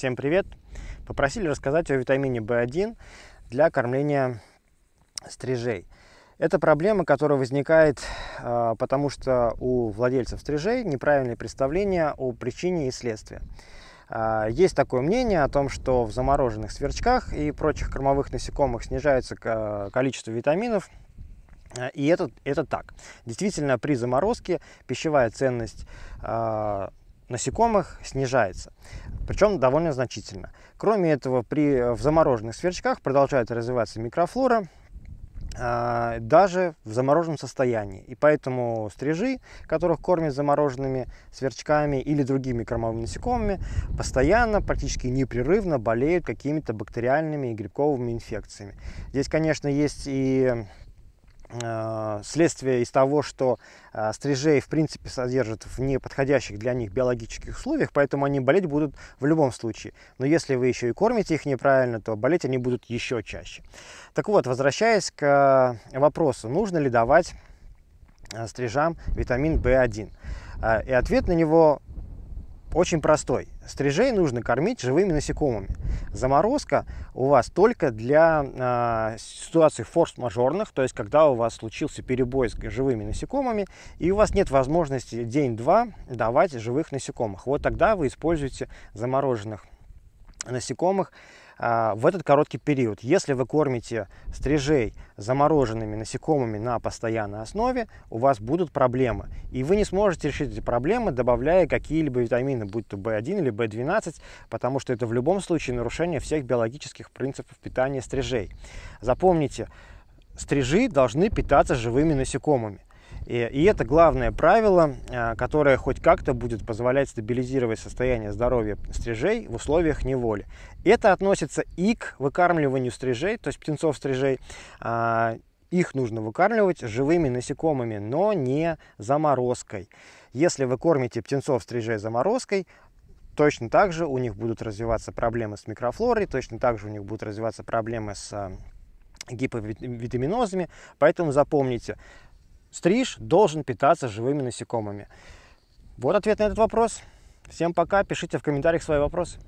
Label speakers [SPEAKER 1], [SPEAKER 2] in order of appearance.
[SPEAKER 1] Всем привет! Попросили рассказать о витамине В1 для кормления стрижей. Это проблема, которая возникает, а, потому что у владельцев стрижей неправильное представление о причине и следствии. А, есть такое мнение о том, что в замороженных сверчках и прочих кормовых насекомых снижается а, количество витаминов, и это, это так. Действительно, при заморозке пищевая ценность насекомых снижается, причем довольно значительно. Кроме этого, при, э, в замороженных сверчках продолжает развиваться микрофлора, а, даже в замороженном состоянии. И поэтому стрижи, которых кормят замороженными сверчками или другими кормовыми насекомыми, постоянно, практически непрерывно болеют какими-то бактериальными и грибковыми инфекциями. Здесь, конечно, есть и Э, следствие из того, что э, стрижей в принципе содержат в неподходящих для них биологических условиях, поэтому они болеть будут в любом случае. Но если вы еще и кормите их неправильно, то болеть они будут еще чаще. Так вот, возвращаясь к э, вопросу, нужно ли давать стрижам витамин В1. И ответ на него очень простой. Стрижей нужно кормить живыми насекомыми. Заморозка у вас только для э, а, ситуаций форс-мажорных, то есть когда у вас случился перебой с живыми насекомыми, и у вас нет возможности день-два давать живых насекомых. Вот тогда вы используете замороженных насекомых. А, в этот короткий период. Если вы кормите стрижей замороженными насекомыми на постоянной основе, у вас будут проблемы. И вы не сможете решить эти проблемы, добавляя какие-либо витамины, будь то B1 или B12, потому что это в любом случае нарушение всех биологических принципов питания стрижей. Запомните, стрижи должны питаться живыми насекомыми. И, и это главное правило, э, которое хоть как-то будет позволять стабилизировать состояние здоровья стрижей в условиях неволи. Это относится и к выкармливанию стрижей, то есть птенцов-стрижей, а, их нужно выкармливать живыми насекомыми, но не заморозкой. Если вы кормите птенцов стрижей заморозкой, точно так же у них будут развиваться проблемы с микрофлорой, точно так же у них будут развиваться проблемы с э, гиповитаминозами. Поэтому запомните, стриж должен питаться живыми насекомыми? Вот ответ на этот вопрос. Всем пока, пишите в комментариях свои вопросы.